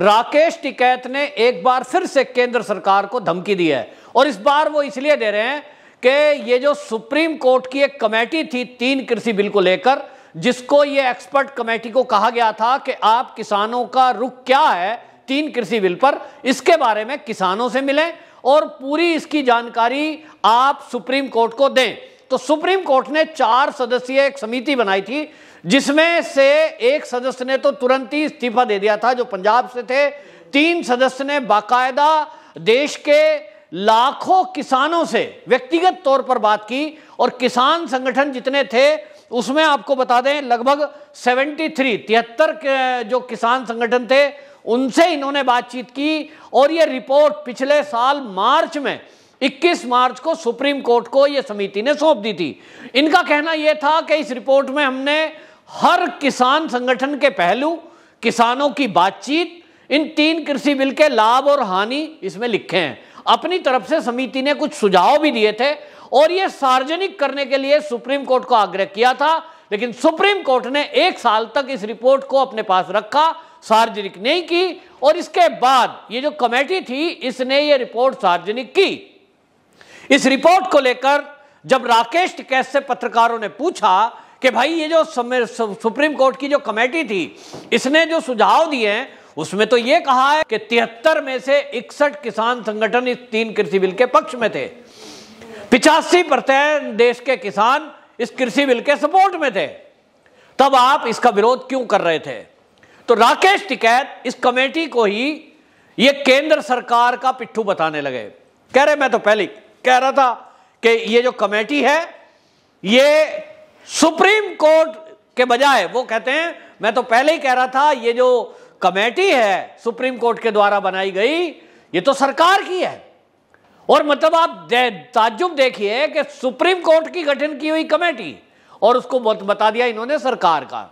राकेश टिकैत ने एक बार फिर से केंद्र सरकार को धमकी दी है और इस बार वो इसलिए दे रहे हैं कि ये जो सुप्रीम कोर्ट की एक कमेटी थी तीन कृषि बिल को लेकर जिसको ये एक्सपर्ट कमेटी को कहा गया था कि आप किसानों का रुख क्या है तीन कृषि बिल पर इसके बारे में किसानों से मिलें और पूरी इसकी जानकारी आप सुप्रीम कोर्ट को दें तो सुप्रीम कोर्ट ने चार सदस्यीय एक समिति बनाई थी जिसमें से एक सदस्य ने तो तुरंत ही इस्तीफा दे दिया था जो पंजाब से थे तीन सदस्य ने बाकायदा देश के लाखों किसानों से व्यक्तिगत तौर पर बात की और किसान संगठन जितने थे उसमें आपको बता दें लगभग 73 तिहत्तर जो किसान संगठन थे उनसे इन्होंने बातचीत की और ये रिपोर्ट पिछले साल मार्च में 21 मार्च को सुप्रीम कोर्ट को ये समिति ने सौंप दी थी इनका कहना यह था कि इस रिपोर्ट में हमने हर किसान संगठन के पहलू किसानों की बातचीत इन तीन कृषि बिल के लाभ और हानि इसमें लिखे हैं अपनी तरफ से समिति ने कुछ सुझाव भी दिए थे और यह सार्वजनिक करने के लिए सुप्रीम कोर्ट को आग्रह किया था लेकिन सुप्रीम कोर्ट ने एक साल तक इस रिपोर्ट को अपने पास रखा सार्वजनिक नहीं की और इसके बाद ये जो कमेटी थी इसने ये रिपोर्ट सार्वजनिक की इस रिपोर्ट को लेकर जब राकेश टिकैत से पत्रकारों ने पूछा कि भाई ये जो सुप्रीम कोर्ट की जो कमेटी थी इसने जो सुझाव दिए हैं उसमें तो ये कहा है कि तिहत्तर में से इकसठ किसान संगठन इस तीन कृषि बिल के पक्ष में थे पिचासी परसेंट देश के किसान इस कृषि बिल के सपोर्ट में थे तब आप इसका विरोध क्यों कर रहे थे तो राकेश टिकैत इस कमेटी को ही ये केंद्र सरकार का पिट्ठू बताने लगे कह रहे मैं तो पहले कह रहा था कि ये जो कमेटी है ये सुप्रीम कोर्ट के बजाय वो कहते हैं मैं तो पहले ही कह रहा था ये जो कमेटी है सुप्रीम कोर्ट के द्वारा बनाई गई ये तो सरकार की है और मतलब आप दे, ताजुब देखिए कि सुप्रीम कोर्ट की गठन की हुई कमेटी और उसको बता दिया इन्होंने सरकार का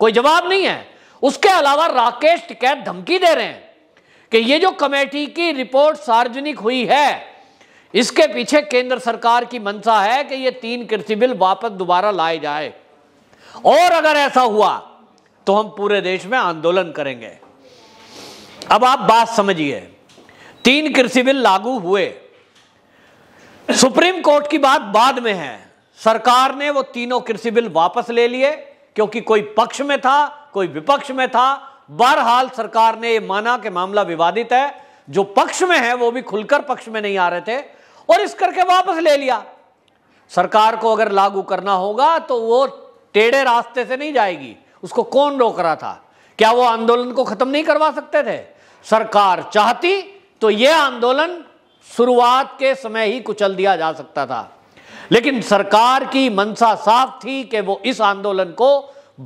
कोई जवाब नहीं है उसके अलावा राकेश टिकैत धमकी दे रहे हैं कि ये जो कमेटी की रिपोर्ट सार्वजनिक हुई है इसके पीछे केंद्र सरकार की मंशा है कि ये तीन कृषि बिल वापस दोबारा लाए जाए और अगर ऐसा हुआ तो हम पूरे देश में आंदोलन करेंगे अब आप बात समझिए तीन कृषि बिल लागू हुए सुप्रीम कोर्ट की बात बाद में है सरकार ने वो तीनों कृषि बिल वापस ले लिए क्योंकि कोई पक्ष में था कोई विपक्ष में था बहरहाल सरकार ने ये माना कि मामला विवादित है जो पक्ष में है वो भी खुलकर पक्ष में नहीं आ रहे थे और इस करके वापस ले लिया सरकार को अगर लागू करना होगा तो वो टेढ़े रास्ते से नहीं जाएगी उसको कौन रोक रहा था क्या वो आंदोलन को खत्म नहीं करवा सकते थे सरकार चाहती तो ये आंदोलन शुरुआत के समय ही कुचल दिया जा सकता था लेकिन सरकार की मनसा साफ थी कि वो इस आंदोलन को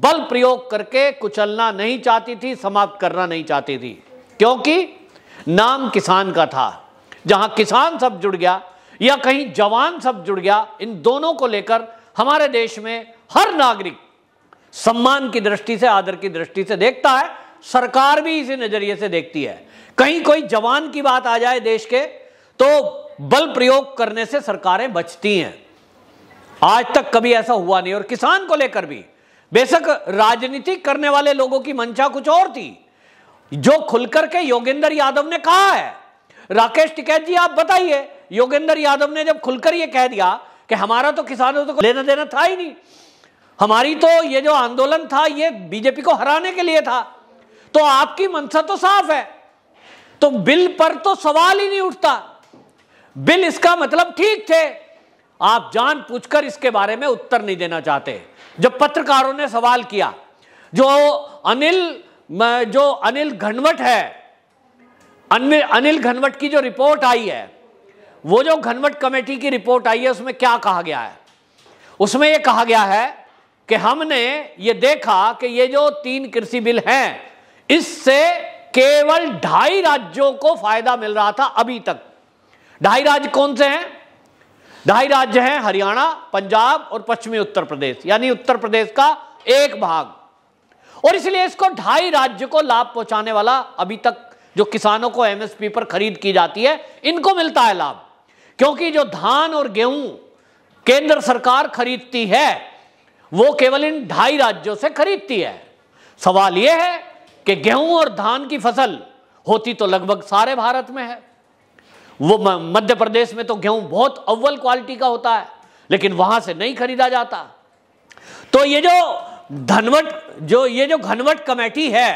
बल प्रयोग करके कुचलना नहीं चाहती थी समाप्त करना नहीं चाहती थी क्योंकि नाम किसान का था जहां किसान सब जुड़ गया या कहीं जवान सब जुड़ गया इन दोनों को लेकर हमारे देश में हर नागरिक सम्मान की दृष्टि से आदर की दृष्टि से देखता है सरकार भी इसी नजरिए से देखती है कहीं कोई जवान की बात आ जाए देश के तो बल प्रयोग करने से सरकारें बचती हैं आज तक कभी ऐसा हुआ नहीं और किसान को लेकर भी बेशक राजनीति करने वाले लोगों की मंशा कुछ और थी जो खुलकर के योगेंद्र यादव ने कहा है राकेश टिकैत जी आप बताइए योगेंद्र यादव ने जब खुलकर यह कह दिया कि हमारा तो किसानों को लेना देना था ही नहीं हमारी तो ये जो आंदोलन था ये बीजेपी को हराने के लिए था तो आपकी मंशा तो साफ है तो बिल पर तो सवाल ही नहीं उठता बिल इसका मतलब ठीक थे आप जान पूछकर इसके बारे में उत्तर नहीं देना चाहते जब पत्रकारों ने सवाल किया जो अनिल जो अनिल घनवट है अनिल घनवट की जो रिपोर्ट आई है वो जो घनवट कमेटी की रिपोर्ट आई है उसमें क्या कहा गया है उसमें ये कहा गया है कि हमने ये देखा कि ये जो तीन कृषि बिल हैं इससे केवल ढाई राज्यों को फायदा मिल रहा था अभी तक ढाई राज्य कौन से हैं ढाई राज्य हैं हरियाणा पंजाब और पश्चिमी उत्तर प्रदेश यानी उत्तर प्रदेश का एक भाग और इसलिए इसको ढाई राज्य को लाभ पहुंचाने वाला अभी तक जो किसानों को एमएसपी पर खरीद की जाती है इनको मिलता है लाभ क्योंकि जो धान और गेहूं केंद्र सरकार खरीदती है वो केवल इन ढाई राज्यों से खरीदती है सवाल यह है कि गेहूं और धान की फसल होती तो लगभग सारे भारत में है वो मध्य प्रदेश में तो गेहूं बहुत अव्वल क्वालिटी का होता है लेकिन वहां से नहीं खरीदा जाता तो ये जो धनवट जो ये जो घनवट कमेटी है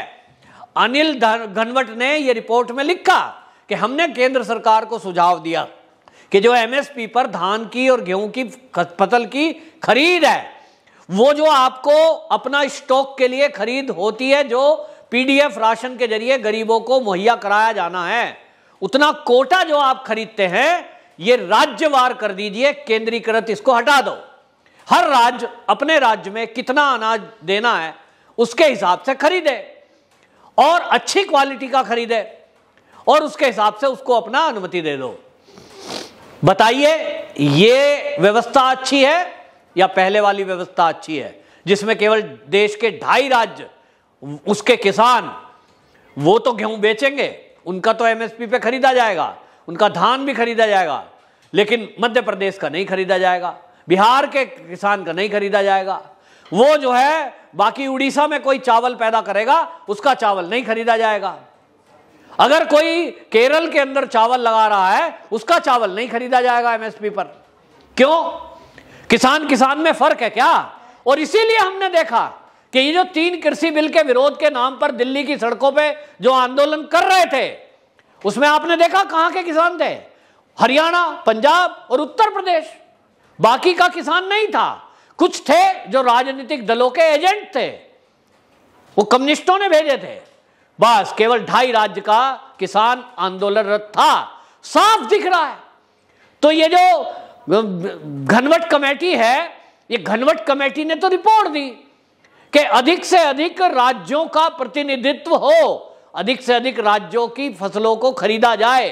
अनिल घनवट ने यह रिपोर्ट में लिखा कि हमने केंद्र सरकार को सुझाव दिया कि जो एमएसपी पर धान की और गेहूं की फसल की खरीद है वो जो आपको अपना स्टॉक के लिए खरीद होती है जो पीडीएफ राशन के जरिए गरीबों को मुहैया कराया जाना है उतना कोटा जो आप खरीदते हैं ये राज्यवार कर दीजिए केंद्रीकृत इसको हटा दो हर राज्य अपने राज्य में कितना अनाज देना है उसके हिसाब से खरीदे और अच्छी क्वालिटी का खरीदे और उसके हिसाब से उसको अपना अनुमति दे दो बताइए ये व्यवस्था अच्छी है या पहले वाली व्यवस्था अच्छी है जिसमें केवल देश के ढाई राज्य उसके किसान वो तो गेहूं बेचेंगे उनका तो एमएसपी पे खरीदा जाएगा उनका धान भी खरीदा जाएगा लेकिन मध्य प्रदेश का नहीं खरीदा जाएगा बिहार के किसान का नहीं खरीदा जाएगा वो जो है बाकी उड़ीसा में कोई चावल पैदा करेगा उसका चावल नहीं खरीदा जाएगा अगर कोई केरल के अंदर चावल लगा रहा है उसका चावल नहीं खरीदा जाएगा एमएसपी पर क्यों किसान किसान में फर्क है क्या और इसीलिए हमने देखा कि ये जो तीन कृषि बिल के विरोध के नाम पर दिल्ली की सड़कों पे जो आंदोलन कर रहे थे उसमें आपने देखा कहां के किसान थे हरियाणा पंजाब और उत्तर प्रदेश बाकी का किसान नहीं था कुछ थे जो राजनीतिक दलों के एजेंट थे वो कम्युनिस्टों ने भेजे थे बस केवल ढाई राज्य का किसान आंदोलनरत था साफ दिख रहा है तो ये जो घनवट कमेटी है ये घनवट कमेटी ने तो रिपोर्ट दी कि अधिक से अधिक राज्यों का प्रतिनिधित्व हो अधिक से अधिक राज्यों की फसलों को खरीदा जाए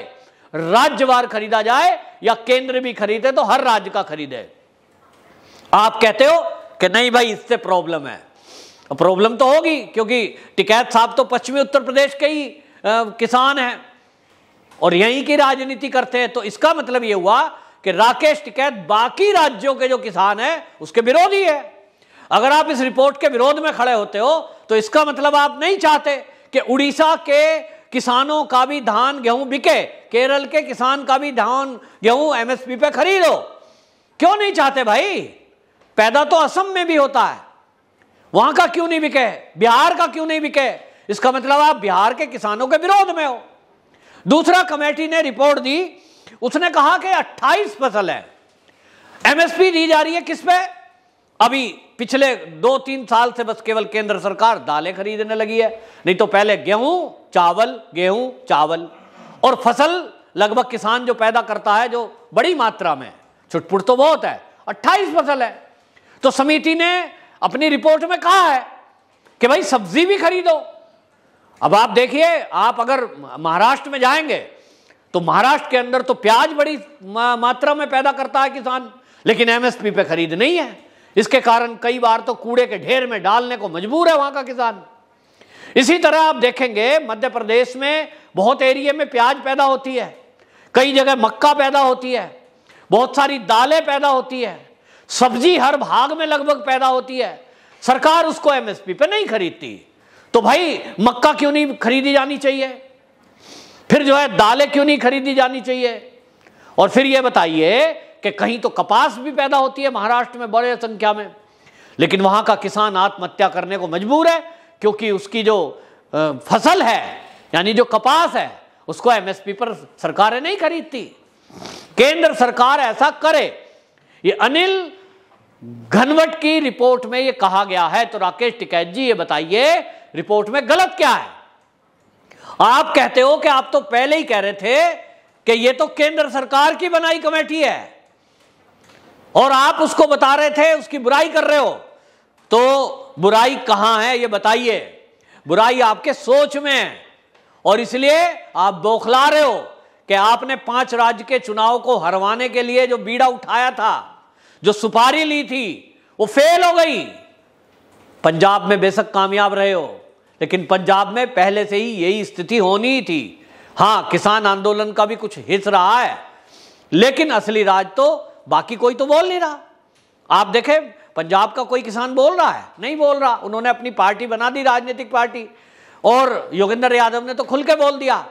राज्यवार खरीदा जाए या केंद्र भी खरीदे तो हर राज्य का खरीदे आप कहते हो कि नहीं भाई इससे प्रॉब्लम है प्रॉब्लम तो होगी क्योंकि टिकैत साहब तो पश्चिमी उत्तर प्रदेश के ही किसान हैं और यहीं की राजनीति करते हैं तो इसका मतलब यह हुआ कि राकेश टिकैत बाकी राज्यों के जो किसान हैं उसके विरोधी है अगर आप इस रिपोर्ट के विरोध में खड़े होते हो तो इसका मतलब आप नहीं चाहते कि उड़ीसा के किसानों का भी धान गेहूं बिके केरल के किसान का भी धान गेहूं एमएसपी पे खरीदो क्यों नहीं चाहते भाई पैदा तो असम में भी होता है वहां का क्यों नहीं बिके बिहार का क्यों नहीं बिके इसका मतलब आप बिहार के किसानों के विरोध में हो दूसरा कमेटी ने रिपोर्ट दी उसने कहा कि 28 फसल है एमएसपी दी जा रही है किस पे अभी पिछले दो तीन साल से बस केवल केंद्र सरकार दालें खरीदने लगी है नहीं तो पहले गेहूं चावल गेहूं चावल और फसल लगभग किसान जो पैदा करता है जो बड़ी मात्रा में छुटपुट तो बहुत है अट्ठाईस फसल है तो समिति ने अपनी रिपोर्ट में कहा है कि भाई सब्जी भी खरीदो अब आप देखिए आप अगर महाराष्ट्र में जाएंगे तो महाराष्ट्र के अंदर तो प्याज बड़ी मात्रा में पैदा करता है किसान लेकिन एमएसपी पे खरीद नहीं है इसके कारण कई बार तो कूड़े के ढेर में डालने को मजबूर है वहां का किसान इसी तरह आप देखेंगे मध्य प्रदेश में बहुत एरिए में प्याज पैदा होती है कई जगह मक्का पैदा होती है बहुत सारी दालें पैदा होती है सब्जी हर भाग में लगभग पैदा होती है सरकार उसको एमएसपी पे नहीं खरीदती तो भाई मक्का क्यों नहीं खरीदी जानी चाहिए फिर जो है दालें क्यों नहीं खरीदी जानी चाहिए और फिर यह बताइए कि कहीं तो कपास भी पैदा होती है महाराष्ट्र में बड़े संख्या में लेकिन वहां का किसान आत्महत्या करने को मजबूर है क्योंकि उसकी जो फसल है यानी जो कपास है उसको एमएसपी पर सरकारें नहीं खरीदती केंद्र सरकार ऐसा करे ये अनिल घनवट की रिपोर्ट में यह कहा गया है तो राकेश टिकैत जी ये बताइए रिपोर्ट में गलत क्या है आप कहते हो कि आप तो पहले ही कह रहे थे कि ये तो केंद्र सरकार की बनाई कमेटी है और आप उसको बता रहे थे उसकी बुराई कर रहे हो तो बुराई कहां है ये बताइए बुराई आपके सोच में है और इसलिए आप बौखला रहे हो कि आपने पांच राज्य के चुनाव को हरवाने के लिए जो बीड़ा उठाया था जो सुपारी ली थी वो फेल हो गई पंजाब में बेशक कामयाब रहे हो लेकिन पंजाब में पहले से ही यही स्थिति होनी थी हां किसान आंदोलन का भी कुछ हिस्स रहा है लेकिन असली राज तो बाकी कोई तो बोल नहीं रहा आप देखें पंजाब का कोई किसान बोल रहा है नहीं बोल रहा उन्होंने अपनी पार्टी बना दी राजनीतिक पार्टी और योगेंद्र यादव ने तो खुल के बोल दिया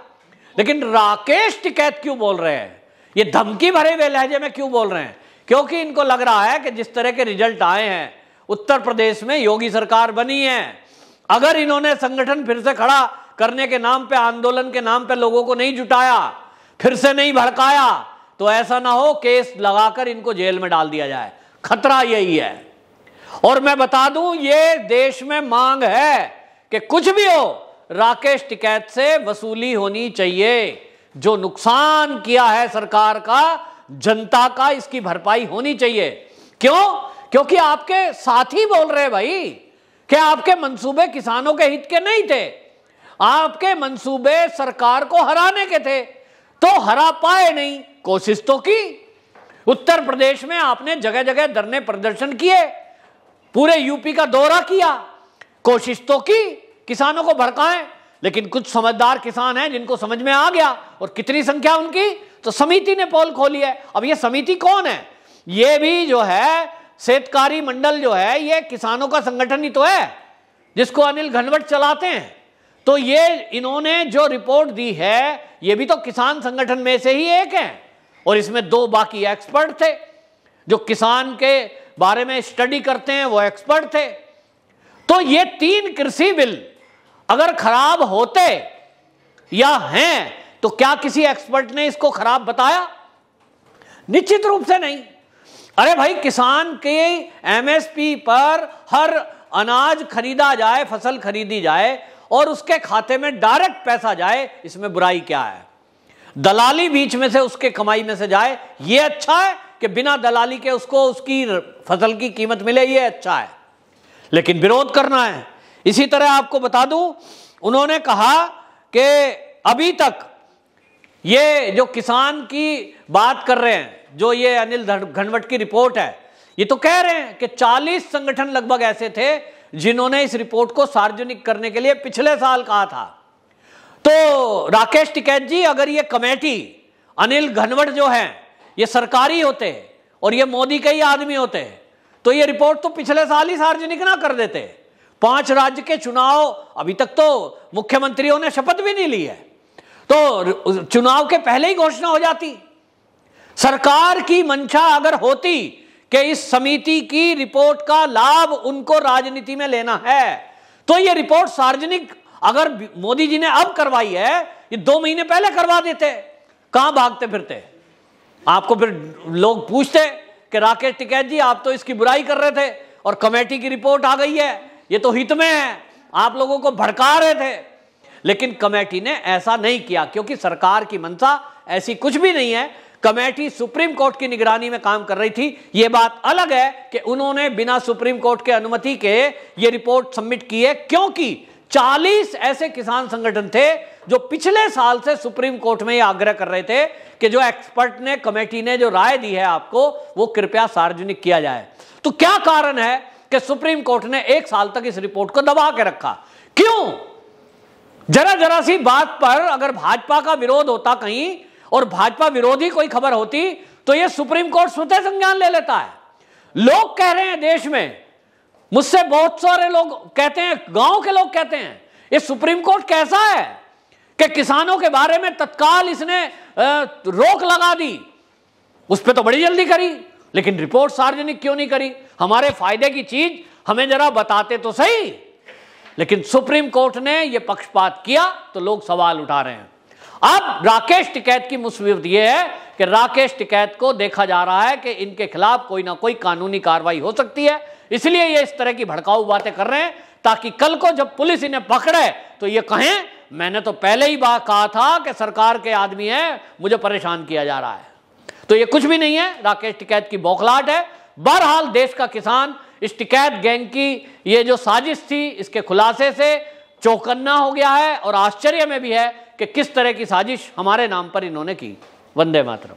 लेकिन राकेश टिकैत क्यों बोल रहे हैं ये धमकी भरे हुए लहजे में क्यों बोल रहे हैं क्योंकि इनको लग रहा है कि जिस तरह के रिजल्ट आए हैं उत्तर प्रदेश में योगी सरकार बनी है अगर इन्होंने संगठन फिर से खड़ा करने के नाम पे आंदोलन के नाम पे लोगों को नहीं जुटाया फिर से नहीं भड़काया तो ऐसा ना हो केस लगाकर इनको जेल में डाल दिया जाए खतरा यही है और मैं बता दूं ये देश में मांग है कि कुछ भी हो राकेश टिकैत से वसूली होनी चाहिए जो नुकसान किया है सरकार का जनता का इसकी भरपाई होनी चाहिए क्यों क्योंकि आपके साथी बोल रहे भाई कि आपके मंसूबे किसानों के हित के नहीं थे आपके मंसूबे सरकार को हराने के थे तो हरा पाए नहीं कोशिश तो की उत्तर प्रदेश में आपने जगह जगह धरने प्रदर्शन किए पूरे यूपी का दौरा किया कोशिश तो की किसानों को भड़काएं लेकिन कुछ समझदार किसान हैं जिनको समझ में आ गया और कितनी संख्या उनकी तो समिति ने पोल खोली है अब ये समिति कौन है ये भी जो है सेतकारी मंडल जो है ये किसानों का संगठन ही तो है जिसको अनिल घनवट चलाते हैं तो ये इन्होंने जो रिपोर्ट दी है ये भी तो किसान संगठन में से ही एक है और इसमें दो बाकी एक्सपर्ट थे जो किसान के बारे में स्टडी करते हैं वो एक्सपर्ट थे तो ये तीन कृषि बिल अगर खराब होते या हैं तो क्या किसी एक्सपर्ट ने इसको खराब बताया निश्चित रूप से नहीं अरे भाई किसान के एमएसपी पर हर अनाज खरीदा जाए फसल खरीदी जाए और उसके खाते में डायरेक्ट पैसा जाए इसमें बुराई क्या है दलाली बीच में से उसके कमाई में से जाए यह अच्छा है कि बिना दलाली के उसको उसकी फसल की कीमत मिले ये अच्छा है लेकिन विरोध करना है इसी तरह आपको बता दूं उन्होंने कहा कि अभी तक ये जो किसान की बात कर रहे हैं जो ये अनिल घनवट की रिपोर्ट है ये तो कह रहे हैं कि 40 संगठन लगभग ऐसे थे जिन्होंने इस रिपोर्ट को सार्वजनिक करने के लिए पिछले साल कहा था तो राकेश टिकैत जी अगर ये कमेटी अनिल घनवट जो है ये सरकारी होते हैं और ये मोदी के ही आदमी होते हैं तो ये रिपोर्ट तो पिछले साल ही सार्वजनिक ना कर देते पांच राज्य के चुनाव अभी तक तो मुख्यमंत्रियों ने शपथ भी नहीं ली है तो चुनाव के पहले ही घोषणा हो जाती सरकार की मंशा अगर होती कि इस समिति की रिपोर्ट का लाभ उनको राजनीति में लेना है तो ये रिपोर्ट सार्वजनिक अगर मोदी जी ने अब करवाई है ये दो महीने पहले करवा देते कहां भागते फिरते आपको फिर लोग पूछते कि राकेश टिकैत जी आप तो इसकी बुराई कर रहे थे और कमेटी की रिपोर्ट आ गई है ये तो हित में है आप लोगों को भड़का रहे थे लेकिन कमेटी ने ऐसा नहीं किया क्योंकि सरकार की मंशा ऐसी कुछ भी नहीं है कमेटी सुप्रीम कोर्ट की निगरानी में काम कर रही थी यह बात अलग है कि उन्होंने बिना सुप्रीम कोर्ट के अनुमति के ये रिपोर्ट सबमिट की है क्योंकि 40 ऐसे किसान संगठन थे जो पिछले साल से सुप्रीम कोर्ट में आग्रह कर रहे थे कि जो एक्सपर्ट ने कमेटी ने जो राय दी है आपको वो कृपया सार्वजनिक किया जाए तो क्या कारण है कि सुप्रीम कोर्ट ने एक साल तक इस रिपोर्ट को दबा के रखा क्यों जरा जरा सी बात पर अगर भाजपा का विरोध होता कहीं और भाजपा विरोधी कोई खबर होती तो यह सुप्रीम कोर्ट स्वतः संज्ञान ले लेता है लोग कह रहे हैं देश में मुझसे बहुत सारे लोग कहते हैं गांव के लोग कहते हैं ये सुप्रीम कोर्ट कैसा है कि किसानों के बारे में तत्काल इसने रोक लगा दी उस पर तो बड़ी जल्दी करी लेकिन रिपोर्ट सार्वजनिक क्यों नहीं करी हमारे फायदे की चीज हमें जरा बताते तो सही लेकिन सुप्रीम कोर्ट ने यह पक्षपात किया तो लोग सवाल उठा रहे हैं अब राकेश टिकैत की मुसीबत यह है कि राकेश टिकैत को देखा जा रहा है कि इनके खिलाफ कोई ना कोई कानूनी कार्रवाई हो सकती है इसलिए ये इस तरह की भड़काऊ बातें कर रहे हैं ताकि कल को जब पुलिस इन्हें पकड़े तो ये कहें मैंने तो पहले ही बात कहा था कि सरकार के आदमी है मुझे परेशान किया जा रहा है तो ये कुछ भी नहीं है राकेश टिकैत की बौखलाहट है बहरहाल देश का किसान स्टिकैत गैंग की ये जो साजिश थी इसके खुलासे से चौकन्ना हो गया है और आश्चर्य में भी है कि किस तरह की साजिश हमारे नाम पर इन्होंने की वंदे मातरम